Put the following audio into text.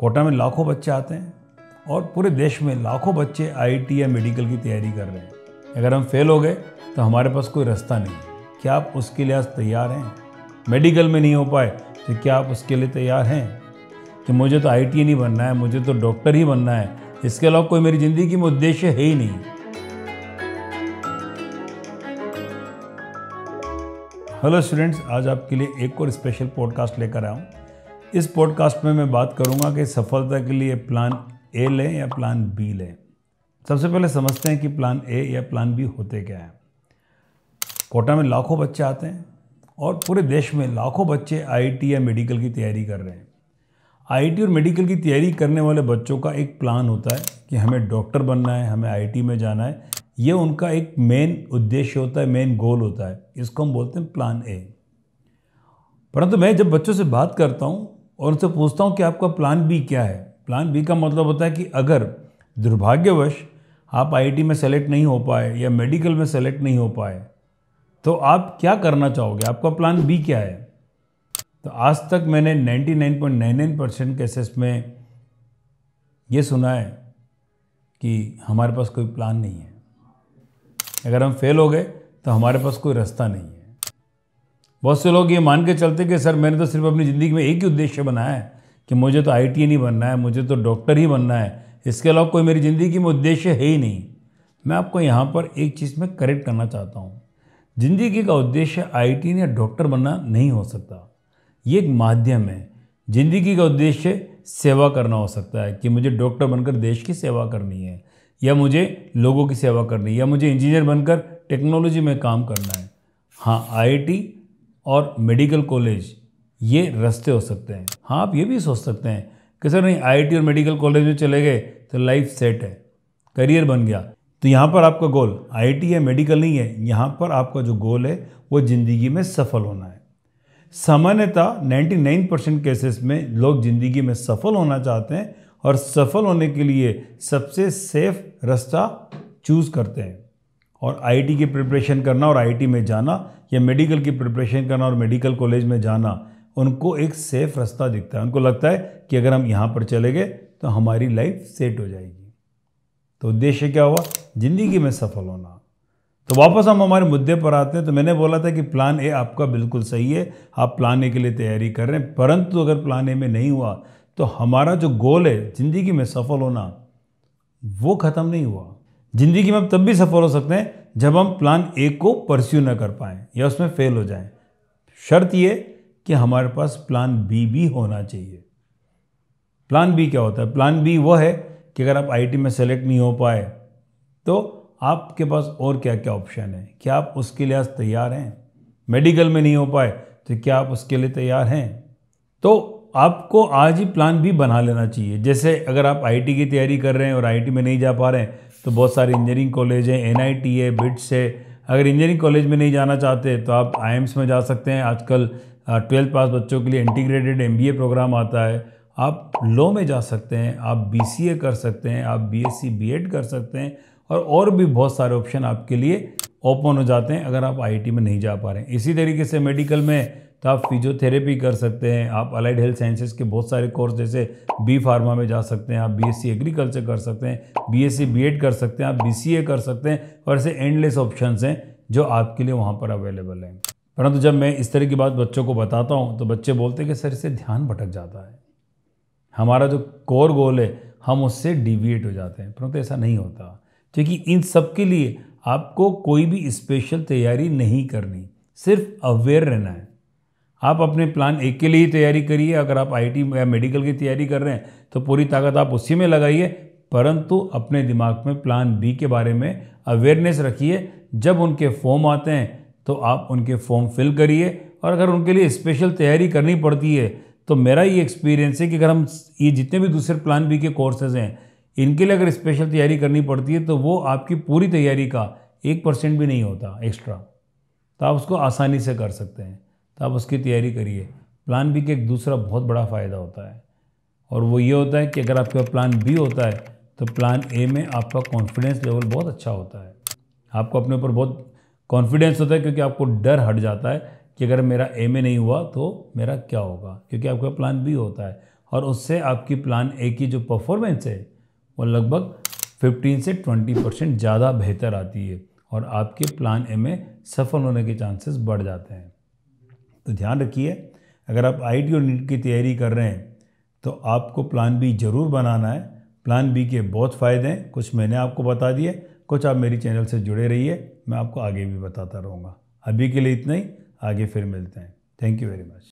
कोटा में लाखों बच्चे आते हैं और पूरे देश में लाखों बच्चे आईटी या मेडिकल की तैयारी कर रहे हैं अगर हम फेल हो गए तो हमारे पास कोई रास्ता नहीं क्या आप उसके लिए आज तैयार हैं मेडिकल में नहीं हो पाए तो क्या आप उसके लिए तैयार हैं कि मुझे तो आई नहीं बनना है मुझे तो डॉक्टर ही बनना है इसके अलावा कोई मेरी ज़िंदगी में उद्देश्य है ही नहीं हेलो स्टूडेंट्स आज आपके लिए एक और स्पेशल पॉडकास्ट लेकर आया हूँ इस पॉडकास्ट में मैं बात करूंगा कि सफलता के लिए प्लान ए लें या प्लान बी लें सबसे पहले समझते हैं कि प्लान ए या प्लान बी होते क्या हैं कोटा में लाखों बच्चे आते हैं और पूरे देश में लाखों बच्चे आईटी या मेडिकल की तैयारी कर रहे हैं आईटी और मेडिकल की तैयारी करने वाले बच्चों का एक प्लान होता है कि हमें डॉक्टर बनना है हमें आईटी में जाना है ये उनका एक मेन उद्देश्य होता है मेन गोल होता है इसको हम बोलते हैं प्लान ए परंतु मैं जब बच्चों से बात करता हूँ और उनसे पूछता हूँ कि आपका प्लान बी क्या है प्लान बी का मतलब होता है कि अगर दुर्भाग्यवश आप आईटी में सेलेक्ट नहीं हो पाए या मेडिकल में सेलेक्ट नहीं हो पाए तो आप क्या करना चाहोगे आपका प्लान बी क्या है तो आज तक मैंने 99.99 परसेंट केसेस में ये सुना है कि हमारे पास कोई प्लान नहीं है अगर हम फेल हो गए तो हमारे पास कोई रास्ता नहीं है बहुत से लोग ये मान के चलते कि सर मैंने तो सिर्फ अपनी ज़िंदगी में एक ही उद्देश्य बनाया है कि मुझे तो आई नहीं बनना है मुझे तो डॉक्टर ही बनना है इसके अलावा कोई मेरी ज़िंदगी में उद्देश्य है ही नहीं मैं आपको यहाँ पर एक चीज़ में करेक्ट करना चाहता हूँ ज़िंदगी का उद्देश्य आई या डॉक्टर बनना नहीं हो सकता ये एक माध्यम है ज़िंदगी का उद्देश्य सेवा करना हो सकता है कि मुझे डॉक्टर बनकर देश की सेवा करनी है या मुझे लोगों की सेवा करनी है या मुझे इंजीनियर बनकर टेक्नोलॉजी में काम करना है हाँ आई और मेडिकल कॉलेज ये रास्ते हो सकते हैं हाँ आप ये भी सोच सकते हैं कि सर नहीं आईआईटी और मेडिकल कॉलेज में चले गए तो लाइफ सेट है करियर बन गया तो यहाँ पर आपका गोल आईआईटी है मेडिकल नहीं है यहाँ पर आपका जो गोल है वो ज़िंदगी में सफल होना है सामान्यतः 99 परसेंट केसेस में लोग ज़िंदगी में सफल होना चाहते हैं और सफल होने के लिए सबसे सेफ रास्ता चूज़ करते हैं और आईटी की प्रिपरेशन करना और आईटी में जाना या मेडिकल की प्रिपरेशन करना और मेडिकल कॉलेज में जाना उनको एक सेफ रास्ता दिखता है उनको लगता है कि अगर हम यहाँ पर चले गए तो हमारी लाइफ सेट हो जाएगी तो उद्देश्य क्या हुआ ज़िंदगी में सफल होना तो वापस हम हमारे मुद्दे पर आते हैं तो मैंने बोला था कि प्लान ए आपका बिल्कुल सही है आप प्लान ए के लिए तैयारी कर रहे हैं परंतु अगर प्लान ए में नहीं हुआ तो हमारा जो गोल है ज़िंदगी में सफल होना वो ख़त्म नहीं हुआ ज़िंदगी में हम तब भी सफल हो सकते हैं जब हम प्लान ए को परस्यू ना कर पाएं या उसमें फेल हो जाएं शर्त ये कि हमारे पास प्लान बी भी होना चाहिए प्लान बी क्या होता है प्लान बी वो है कि अगर आप आईटी में सेलेक्ट नहीं हो पाए तो आपके पास और क्या क्या ऑप्शन है क्या आप उसके लिए आज तैयार हैं मेडिकल में नहीं हो पाए तो क्या आप उसके लिए तैयार हैं तो आपको आज ही प्लान भी बना लेना चाहिए जैसे अगर आप आईटी की तैयारी कर रहे हैं और आईटी में नहीं जा पा रहे हैं तो बहुत सारे इंजीनियरिंग कॉलेज हैं एन है बिट्स है अगर इंजीनियरिंग कॉलेज में नहीं जाना चाहते तो आप आई में जा सकते हैं आजकल ट्वेल्थ पास बच्चों के लिए इंटीग्रेटेड एम प्रोग्राम आता है आप लॉ में जा सकते हैं आप बी कर सकते हैं आप बी एस कर सकते हैं और और भी बहुत सारे ऑप्शन आपके लिए ओपन हो जाते हैं अगर आप टी में नहीं जा पा रहे हैं इसी तरीके से मेडिकल में तो आप फिजियोथेरेपी कर सकते हैं आप अलाइड हेल्थ साइंसेज के बहुत सारे कोर्स जैसे बी फार्मा में जा सकते हैं आप बीएससी एग्रीकल्चर कर सकते हैं बीएससी बीएड कर सकते हैं आप बीसीए कर सकते हैं और ऐसे एंडलेस ऑप्शन हैं जो आपके लिए वहाँ पर अवेलेबल हैं परंतु जब मैं इस तरह की बात बच्चों को बताता हूँ तो बच्चे बोलते हैं कि सर इसे ध्यान भटक जाता है हमारा जो कोर गोल है हम उससे डिविएट हो जाते हैं परंतु ऐसा नहीं होता क्योंकि इन सब के लिए आपको कोई भी स्पेशल तैयारी नहीं करनी सिर्फ अवेयर रहना है आप अपने प्लान एक के लिए ही तैयारी करिए अगर आप आईटी या मेडिकल की तैयारी कर रहे हैं तो पूरी ताकत आप उसी में लगाइए परंतु अपने दिमाग में प्लान बी के बारे में अवेयरनेस रखिए जब उनके फॉर्म आते हैं तो आप उनके फॉर्म फिल करिए और अगर उनके लिए स्पेशल तैयारी करनी पड़ती है तो मेरा ये एक्सपीरियंस है कि अगर हम ये जितने भी दूसरे प्लान बी के कोर्सेज़ हैं इनके लिए अगर स्पेशल तैयारी करनी पड़ती है तो वो आपकी पूरी तैयारी का एक परसेंट भी नहीं होता एक्स्ट्रा तो आप उसको आसानी से कर सकते हैं तो आप उसकी तैयारी करिए प्लान बी का एक दूसरा बहुत बड़ा फ़ायदा होता है और वो ये होता है कि अगर आपके पास प्लान बी होता है तो प्लान ए में आपका कॉन्फिडेंस लेवल बहुत अच्छा होता है आपको अपने ऊपर बहुत कॉन्फिडेंस होता है क्योंकि आपको डर हट जाता है कि अगर मेरा ए में नहीं हुआ तो मेरा क्या होगा क्योंकि आपका प्लान बी होता है और उससे आपकी प्लान ए की जो परफॉर्मेंस है वो लगभग 15 से 20 परसेंट ज़्यादा बेहतर आती है और आपके प्लान ए में सफल होने के चांसेस बढ़ जाते हैं तो ध्यान रखिए अगर आप आई और नीट की तैयारी कर रहे हैं तो आपको प्लान बी ज़रूर बनाना है प्लान बी के बहुत फ़ायदे हैं कुछ मैंने आपको बता दिए कुछ आप मेरी चैनल से जुड़े रहिए मैं आपको आगे भी बताता रहूँगा अभी के लिए इतना ही आगे फिर मिलते हैं थैंक यू वेरी मच